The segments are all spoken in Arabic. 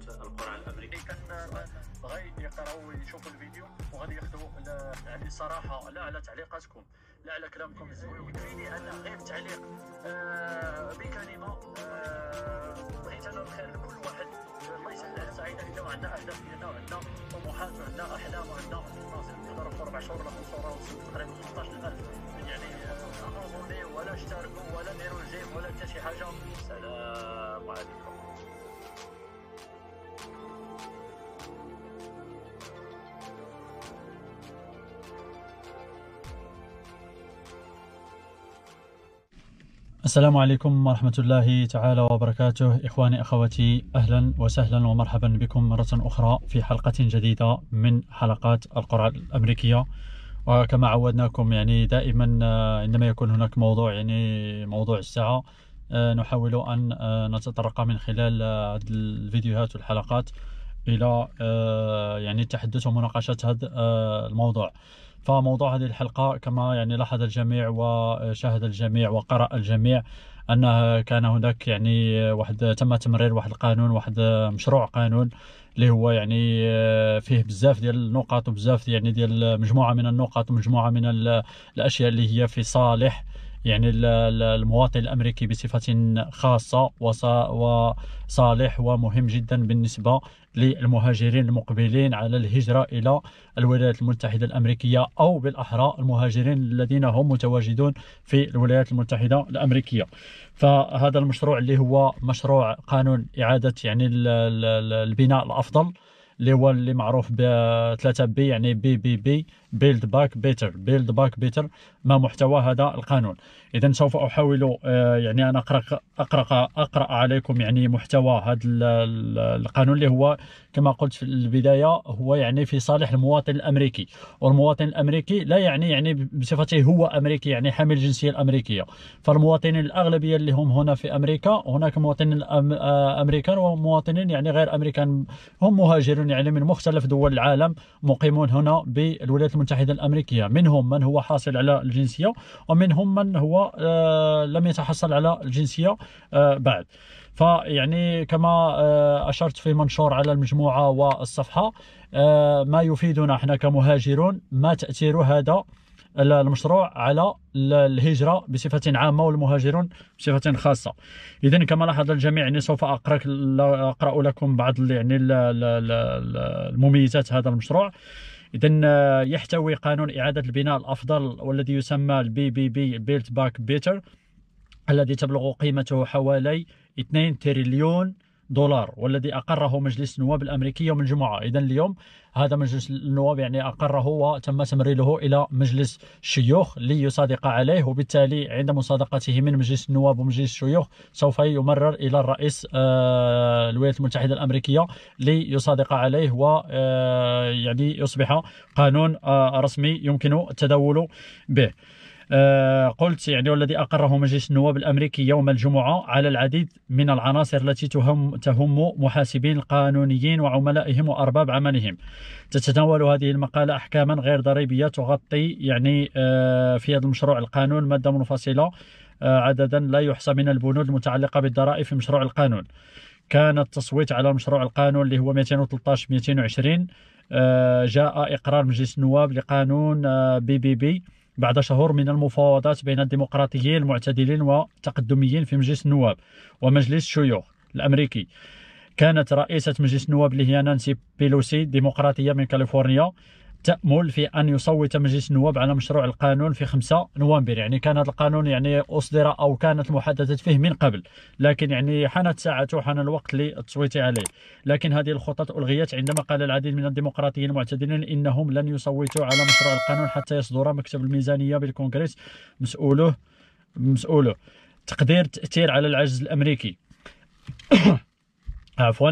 منطقه القرعه الامريكيه كان آه، غادي يقراو ويشوفوا الفيديو وغادي ياخذوا يعني صراحه لا على تعليقاتكم لا على كلامكم الزوين يكفيني انا غير تعليق آه بكلمه آه بغيت انا الخير لكل واحد الله يسهل على سعيدة إذا عندنا أهداف ديالنا وعندنا طموحات وعندنا أحلام وعندنا ناس نقدروا في أربع شهور ولا خمس شهور السلام عليكم ورحمة الله تعالى وبركاته إخواني أخواتي أهلا وسهلا ومرحبا بكم مرة أخرى في حلقة جديدة من حلقات القرعة الأمريكية وكما عودناكم يعني دائما آه، عندما يكون هناك موضوع يعني موضوع الساعة آه، نحاول أن آه، نتطرق من خلال الفيديوهات والحلقات إلى يعني التحدث ومناقشة هذا الموضوع فموضوع هذه الحلقة كما يعني لاحظ الجميع وشاهد الجميع وقرأ الجميع أن كان هناك يعني واحد تم تمرير واحد القانون واحد مشروع قانون اللي هو يعني فيه بزاف ديال النقاط وبزاف يعني ديال مجموعة من النقاط ومجموعة من الأشياء اللي هي في صالح يعني المواطن الامريكي بصفه خاصه وصالح ومهم جدا بالنسبه للمهاجرين المقبلين على الهجره الى الولايات المتحده الامريكيه او بالاحرى المهاجرين الذين هم متواجدون في الولايات المتحده الامريكيه فهذا المشروع اللي هو مشروع قانون اعاده يعني البناء الافضل اللي هو اللي معروف ب 3 بي يعني بي بي بي بيلد باك بيتر بيلد باك بيتر ما محتوى هذا القانون اذا سوف احاول آه، يعني انا اقرا اقرا اقرا عليكم يعني محتوى هذا القانون اللي هو كما قلت في البدايه هو يعني في صالح المواطن الامريكي والمواطن الامريكي لا يعني يعني بصفته هو امريكي يعني حامل الجنسيه الامريكيه فالمواطنين الاغلبيه اللي هم هنا في امريكا هناك مواطنين آه، امريكان ومواطنين يعني غير امريكان هم مهاجرون يعني من مختلف دول العالم مقيمون هنا بالولايات المتحده الامريكيه منهم من هو حاصل على الجنسيه ومنهم من هو آه، لم يتحصل على الجنسيه آه، بعد فيعني كما آه، اشرت في منشور على المجموعه والصفحه ما يفيدنا احنا كمهاجرون ما تاثير هذا المشروع على الهجره بصفه عامه والمهاجرون بصفه خاصه اذا كما لاحظ الجميع يعني سوف اقرا لكم بعض يعني المميزات هذا المشروع اذا آه، يحتوي قانون اعاده البناء الافضل والذي يسمى البي بي بي بيلت باك بيتر الذي تبلغ قيمته حوالي 2 تريليون دولار والذي أقره مجلس النواب الأمريكي يوم الجمعة إذا اليوم هذا مجلس النواب يعني أقره وتم تمريره إلى مجلس الشيوخ ليصادق عليه وبالتالي عند مصادقته من مجلس النواب ومجلس الشيوخ سوف يمرر إلى الرئيس آه، الولايات المتحدة الأمريكية ليصادق عليه و آه، يعني يصبح قانون آه، رسمي يمكن التداول به آه، قلت يعني والذي أقره مجلس النواب الأمريكي يوم الجمعة على العديد من العناصر التي تهم, تهم محاسبين قانونيين وعملائهم وأرباب عملهم تتناول هذه المقالة أحكاما غير ضريبية تغطي يعني آه، في هذا المشروع القانون مادة منفصلة آه، عددا لا يحصى من البنود المتعلقة بالضرائب في مشروع القانون كان التصويت على مشروع القانون اللي هو 213 220 جاء إقرار مجلس النواب لقانون بي بي بي بعد شهور من المفاوضات بين الديمقراطيين المعتدلين والتقدميين في مجلس النواب ومجلس الشيوخ الأمريكي كانت رئيسة مجلس النواب اللي هي نانسي بيلوسي ديمقراطية من كاليفورنيا تأمل في ان يصوت مجلس النواب على مشروع القانون في 5 نوفمبر يعني كان هذا القانون يعني اصدر او كانت المحادثات فيه من قبل لكن يعني حانت ساعته حان الوقت للتصويت عليه لكن هذه الخطط الغيت عندما قال العديد من الديمقراطيين المعتدلين انهم لن يصوتوا على مشروع القانون حتى يصدر مكتب الميزانيه بالكونغرس مسؤوله مسؤوله تقدير تاثير على العجز الامريكي عفوا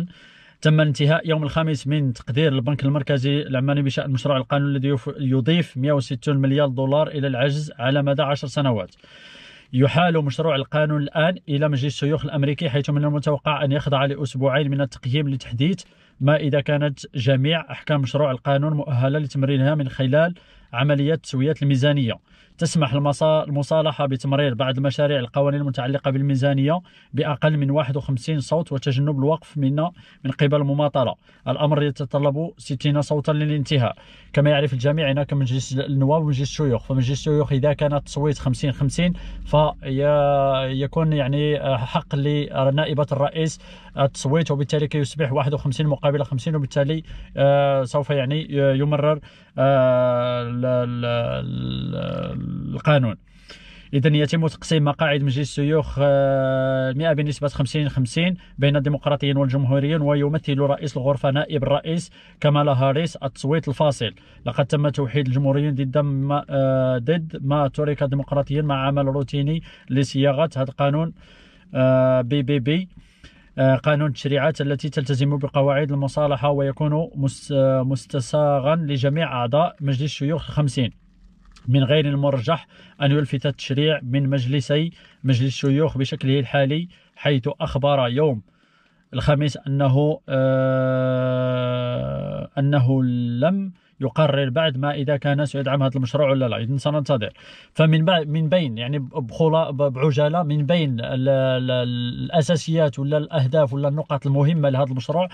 تم انتهاء يوم الخميس من تقدير البنك المركزي العماني بشأن مشروع القانون الذي يضيف 160 مليار دولار إلى العجز على مدى 10 سنوات يحال مشروع القانون الآن إلى مجلس الشيوخ الأمريكي حيث من المتوقع أن يخضع لأسبوعين من التقييم لتحديث ما إذا كانت جميع أحكام مشروع القانون مؤهلة لتمرينها من خلال عملية تسوية الميزانية تسمح المصالحة بتمرير بعض المشاريع القوانين المتعلقة بالميزانية بأقل من 51 صوت وتجنب الوقف من من قبل المماطلة الأمر يتطلب 60 صوتا للانتهاء كما يعرف الجميع هناك مجلس النواب ومجلس الشيوخ فمجلس الشيوخ إذا كان التصويت 50 50 فيكون يعني آه، حق لنائبة الرئيس التصويت وبالتالي يصبح 51 مقابل 50 وبالتالي آه، سوف يعني آه، يمرر آه، القانون اذا يتم تقسيم مقاعد مجلس الشيوخ 100% آه، بنسبه 50 50 بين الديمقراطيين والجمهوريين ويمثل رئيس الغرفه نائب الرئيس كمال هاريس التصويت الفاصل لقد تم توحيد الجمهوريين ضد ما آه، ضد ما ترك الديمقراطيين مع عمل روتيني لصياغه هذا القانون بي بي بي آه، قانون التشريعات التي تلتزم بقواعد المصالحة ويكون آه، مستساغا لجميع أعضاء مجلس الشيوخ الخمسين من غير المرجح أن يلفت التشريع من مجلسي مجلس الشيوخ بشكله الحالي حيث أخبر يوم الخميس أنه آه، أنه لم يقرر بعد ما اذا كان سيدعم هذا المشروع ولا لا اذا سننتظر فمن من بين يعني بعجاله من بين ال ال الاساسيات ولا الاهداف ولا النقط المهمه لهذا المشروع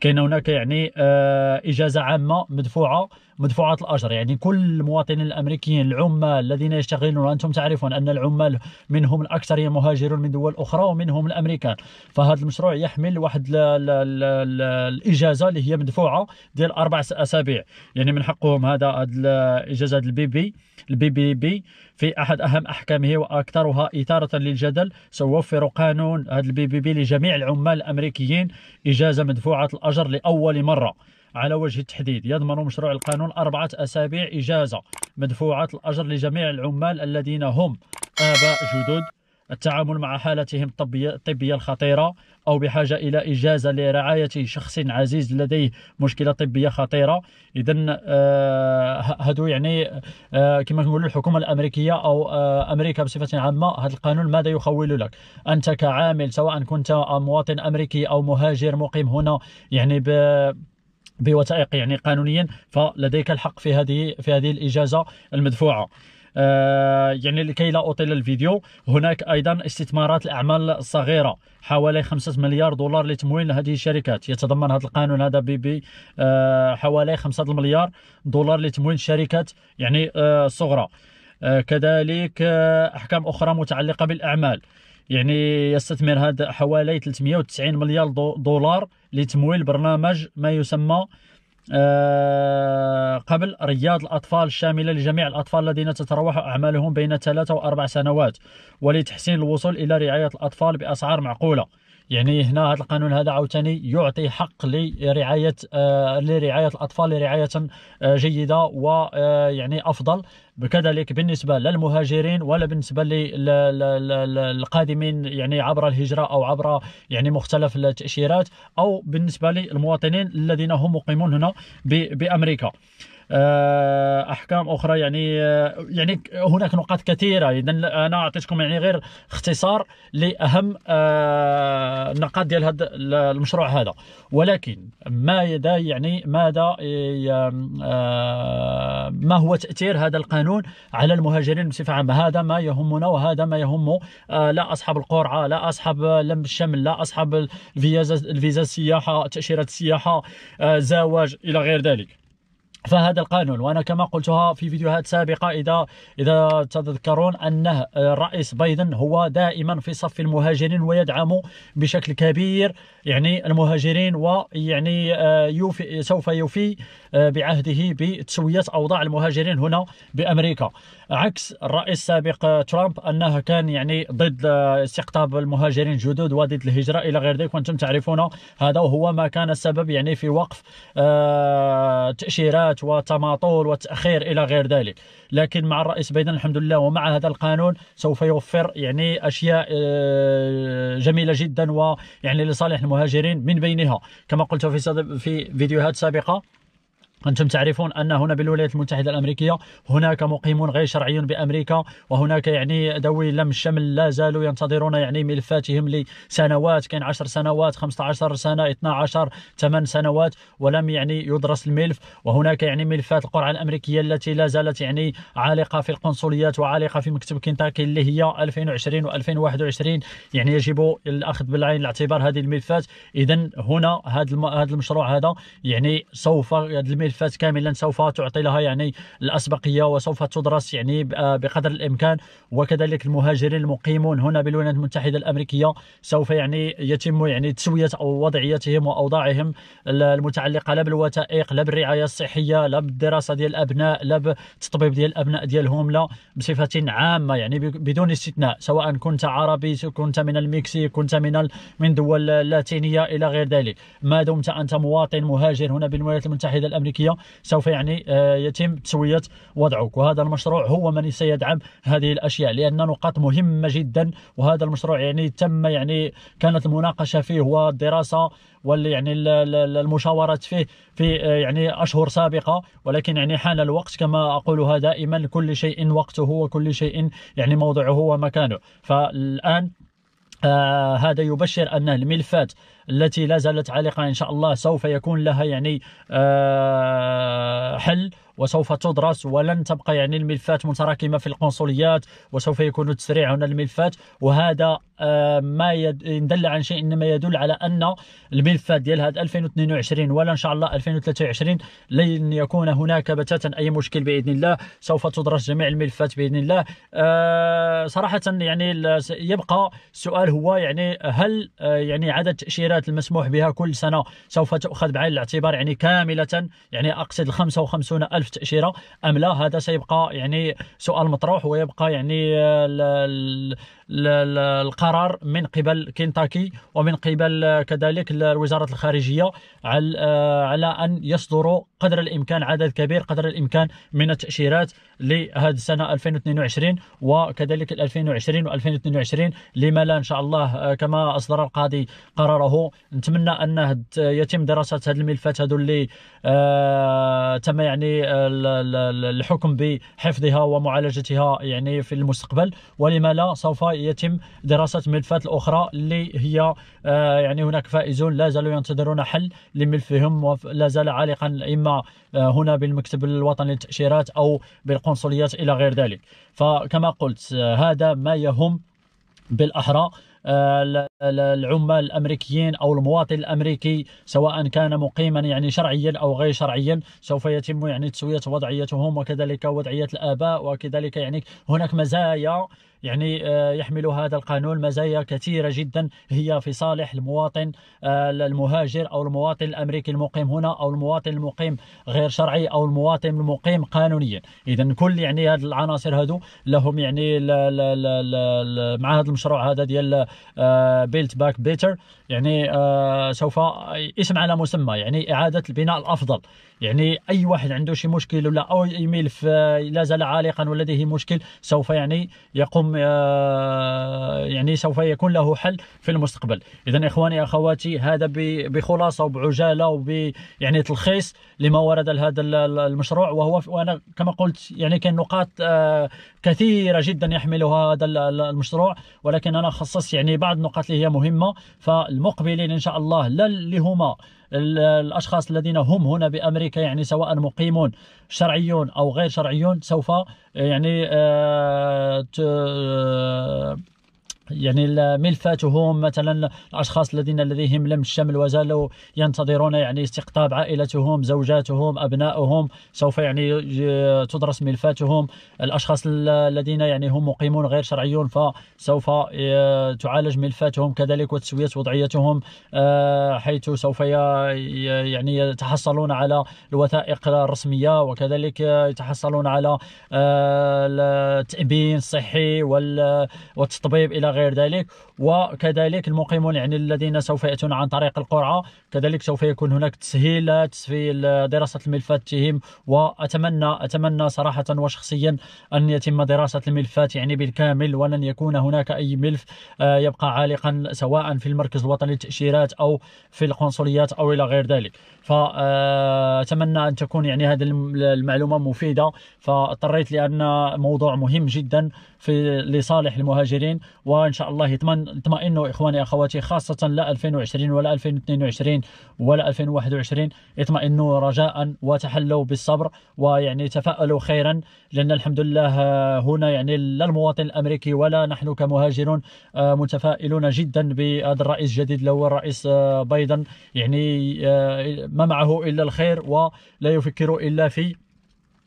كاين هناك يعني آه، اجازه عامه مدفوعه مدفوعات الاجر يعني كل المواطنين الامريكيين العمال الذين يشتغلون انتم تعرفون ان العمال منهم الاكثريه مهاجرون من دول اخرى ومنهم الامريكان فهذا المشروع يحمل واحد لـ لـ لـ لـ الاجازه اللي هي مدفوعه ديال اربع اسابيع يعني من حقهم هذا الاجازه البي بي البي بي بي في احد اهم احكامه واكثرها اثاره للجدل سيوفر قانون هذا البي بي بي لجميع العمال الامريكيين اجازه مدفوعه الاجر لاول مره على وجه التحديد يضمن مشروع القانون أربعة أسابيع إجازة مدفوعة الأجر لجميع العمال الذين هم آباء جدد التعامل مع حالتهم الطبية, الطبية الخطيرة أو بحاجة إلى إجازة لرعاية شخص عزيز لديه مشكلة طبية خطيرة إذا آه، هادو يعني آه، كما نقول الحكومة الأمريكية أو آه، أمريكا بصفة عامة هذا القانون ماذا يخول لك أنت كعامل سواء كنت مواطن أمريكي أو مهاجر مقيم هنا يعني ب بوثائق يعني قانونيا فلديك الحق في هذه في هذه الاجازه المدفوعه آه يعني لكي لا اطيل الفيديو هناك ايضا استثمارات الاعمال الصغيره حوالي 5 مليار دولار لتمويل هذه الشركات يتضمن هذا القانون هذا بي بي آه حوالي 5 مليار دولار لتمويل شركات يعني آه صغرى آه، كذلك آه، احكام اخرى متعلقه بالاعمال يعني يستثمر هذا حوالي 390 مليار دولار لتمويل برنامج ما يسمى آه، قبل رياض الأطفال الشاملة لجميع الأطفال الذين تتراوح أعمالهم بين ثلاثة وأربع سنوات ولتحسين الوصول إلى رعاية الأطفال بأسعار معقولة يعني هنا هذا القانون هذا عاوتاني يعطي حق لرعايه آه لرعايه الاطفال رعايه آه جيده ويعني آه، افضل كذلك بالنسبه للمهاجرين ولا بالنسبه للقادمين يعني عبر الهجره او عبر يعني مختلف التاشيرات او بالنسبه للمواطنين الذين هم مقيمون هنا بامريكا آه، احكام اخرى يعني آه، يعني هناك نقاط كثيره اذا انا اعطيتكم يعني غير اختصار لاهم آه، النقاط ديال هذا المشروع هذا ولكن ماذا يعني ماذا ما هو تاثير هذا القانون على المهاجرين بصفه عامه هذا ما يهمنا وهذا ما يهم لا اصحاب القرعه لا اصحاب لم الشمل لا اصحاب الفيزا الفيزا السياحه تاشيره السياحه زواج الى غير ذلك فهذا القانون وانا كما قلتها في فيديوهات سابقه اذا اذا تتذكرون انه آه، الرئيس بايدن هو دائما في صف المهاجرين ويدعم بشكل كبير يعني المهاجرين ويعني آه، يوفي سوف يوفي آه، بعهده بتسويه اوضاع المهاجرين هنا بامريكا عكس الرئيس السابق ترامب انه كان يعني ضد استقطاب المهاجرين الجدد وضد الهجره الى غير ذلك وانتم تعرفون هذا وهو ما كان السبب يعني في وقف تاشيرات وتسريبات وتماطول وتاخير الى غير ذلك لكن مع الرئيس بايدن الحمد لله ومع هذا القانون سوف يوفر يعني اشياء آه، جميله جدا ويعني لصالح المهاجرين من بينها كما قلت في في فيديوهات سابقه أنتم تعرفون أن هنا بالولايات المتحدة الأمريكية هناك مقيمون غير شرعيون بأمريكا وهناك يعني ذوي لم شمل لا زالوا ينتظرون يعني ملفاتهم لسنوات كان 10 سنوات 15 سنة 12 8 سنوات ولم يعني يدرس الملف وهناك يعني ملفات القرعة الأمريكية التي لا زالت يعني عالقة في القنصليات وعالقة في مكتب كنتاكي اللي هي 2020 و2021 يعني يجب الأخذ بالعين الاعتبار هذه الملفات إذا هنا هذا هذا المشروع هذا يعني سوف هذا الملف الملفات كاملا سوف تعطي لها يعني الاسبقيه وسوف تدرس يعني آه، بقدر الامكان وكذلك المهاجرين المقيمون هنا بالولايات المتحده الامريكيه سوف يعني يتم يعني تسويه وضعيتهم واوضاعهم المتعلقه لا بالوثائق لا بالرعايه الصحيه لا بالدراسه ديال الابناء لا بالتطبيب ديال الابناء ديالهم لا بصفه عامه يعني بدون استثناء سواء كنت عربي كنت من المكسيك كنت من من دول لاتينيه الى غير ذلك ما دمت انت مواطن مهاجر هنا بالولايات المتحده الامريكيه الملكيه سوف يعني آه، يتم تسويه وضعك وهذا المشروع هو من سيدعم هذه الاشياء لان نقاط مهمه جدا وهذا المشروع يعني تم يعني كانت المناقشه فيه والدراسه واللي يعني المشاورات فيه في آه، يعني اشهر سابقه ولكن يعني حان الوقت كما اقولها دائما كل شيء وقته وكل شيء يعني موضعه ومكانه فالان آه هذا يبشر ان الملفات التي لا زالت عالقة إن شاء الله سوف يكون لها يعني آه، حل وسوف تدرس ولن تبقى يعني الملفات متراكمه في القنصليات وسوف يكون تسريع هنا الملفات وهذا آه، ما ان دل عن شيء انما يدل على ان الملفات ديال هذا 2022 ولا ان شاء الله 2023 لن يكون هناك بتاتا اي مشكل باذن الله سوف تدرس جميع الملفات باذن الله آه، صراحه يعني يبقى السؤال هو يعني هل يعني عدد تاشيرات الساعات المسموح بها كل سنة سوف تؤخذ بعين الاعتبار يعني كاملة يعني أقصد ال 55 ألف تأشيرة أم لا هذا سيبقى يعني سؤال مطروح ويبقى يعني ال القرار من قبل كنتاكي ومن قبل كذلك وزارة الخارجية على على أن يصدروا قدر الإمكان عدد كبير قدر الإمكان من التأشيرات لهذه السنة 2022 وكذلك 2020 و2022 لما لا إن شاء الله كما أصدر القاضي قراره نتمنى انه يتم دراسه هذه الملفات هذو اللي آه تم يعني آه، الحكم بحفظها ومعالجتها يعني في المستقبل ولما لا سوف يتم دراسه الملفات الاخرى اللي هي آه يعني هناك فائزون لا زالوا ينتظرون حل لملفهم ولا زال عالقا اما آه، هنا بالمكتب الوطني للتاشيرات او بالقنصليات الى غير ذلك فكما قلت آه، هذا ما يهم بالاحرى العمال آه، الامريكيين او المواطن الامريكي سواء كان مقيما يعني شرعيا او غير شرعيا سوف يتم يعني تسويه وضعيتهم وكذلك وضعيه الاباء وكذلك يعني هناك مزايا يعني آه، يحمل هذا القانون مزايا كثيرة جدا هي في صالح المواطن آه، المهاجر أو المواطن الأمريكي المقيم هنا أو المواطن المقيم غير شرعي أو المواطن المقيم قانونيا إذا كل يعني هذه العناصر هذو لهم يعني لا لا لا لا مع هذا المشروع هذا ديال بيلت باك بيتر يعني آه، سوف اسم على مسمى يعني إعادة البناء الأفضل يعني أي واحد عنده شي مشكل ولا أو إيميل لا زال عالقا ولديه مشكل سوف يعني يقوم آه، يعني سوف يكون له حل في المستقبل اذا اخواني اخواتي هذا بخلاصه وبعجاله وب يعني تلخيص لما ورد لهذا المشروع وهو وانا كما قلت يعني كان نقاط آه، كثيره جدا يحملها هذا المشروع ولكن انا خصصت يعني بعض النقاط اللي هي مهمه فالمقبلين ان شاء الله لا اللي هما الأشخاص الذين هم هنا بأمريكا يعني سواء مقيمون شرعيون أو غير شرعيون سوف آه، يعني آه، آه، يعني ملفاتهم مثلا الاشخاص الذين لديهم لم الشمل وزالوا ينتظرون يعني استقطاب عائلتهم زوجاتهم ابنائهم سوف يعني تدرس ملفاتهم الاشخاص الذين يعني هم مقيمون غير شرعيون فسوف تعالج ملفاتهم كذلك وتسويه وضعيتهم آه، حيث سوف يعني يتحصلون على الوثائق الرسميه وكذلك يتحصلون على آه، التامين الصحي والتطبيب الى غير غير ذلك وكذلك المقيمون يعني الذين سوف يأتون عن طريق القرعة كذلك سوف يكون هناك تسهيلات في دراسة الملفاتهم وأتمنى أتمنى صراحة وشخصيا أن يتم دراسة الملفات يعني بالكامل ولن يكون هناك أي ملف آه، يبقى عالقا سواء في المركز الوطني للتأشيرات أو في القنصليات أو إلى غير ذلك فأتمنى آه، أن تكون يعني هذه المعلومة مفيدة فاضطريت لأن موضوع مهم جدا في لصالح المهاجرين و ان شاء الله اطمئنوا اخواني اخواتي خاصه لا 2020 ولا 2022 ولا 2021 اطمئنوا رجاء وتحلوا بالصبر ويعني تفاءلوا خيرا لان الحمد لله هنا يعني لا المواطن الامريكي ولا نحن كمهاجرون آه، متفائلون جدا بهذا الرئيس الجديد اللي هو الرئيس آه، بايدن يعني آه، ما معه الا الخير ولا يفكر الا في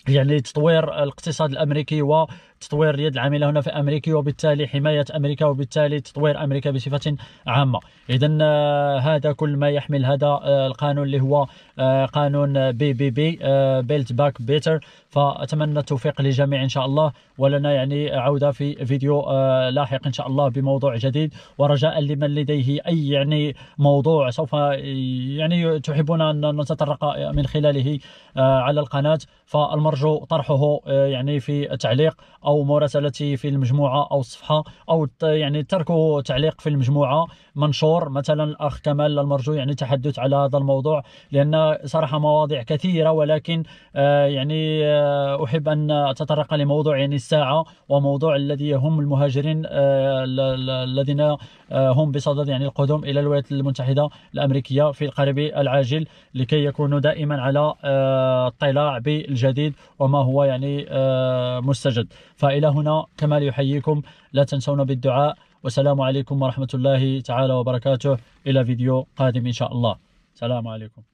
يعني تطوير الاقتصاد الامريكي و تطوير اليد العامله هنا في امريكي وبالتالي حمايه امريكا وبالتالي تطوير امريكا بصفه عامه اذا آه، هذا كل ما يحمل هذا آه، القانون اللي هو آه، قانون بي بي بي بيلت باك بيتر فاتمنى التوفيق للجميع ان شاء الله ولنا يعني عوده في فيديو لاحق ان شاء الله بموضوع جديد ورجاء لمن لديه اي يعني موضوع سوف يعني تحبون ان نتطرق من خلاله على القناه فالمرجو طرحه يعني في التعليق او او مراسلتي في المجموعه او الصفحه او يعني ترك تعليق في المجموعه منشور مثلا الاخ كمال المرجو يعني تحدث على هذا الموضوع لان صراحه مواضيع كثيره ولكن آه، يعني آه، احب ان اتطرق لموضوع يعني الساعه وموضوع الذي يهم المهاجرين آه، الذين هم بصدد يعني القدوم الى الولايات المتحده الامريكيه في القريب العاجل لكي يكونوا دائما على اطلاع بالجديد وما هو يعني مستجد فإلى هنا كمال يحييكم لا تنسونا بالدعاء والسلام عليكم ورحمة الله تعالى وبركاته إلى فيديو قادم إن شاء الله سلام عليكم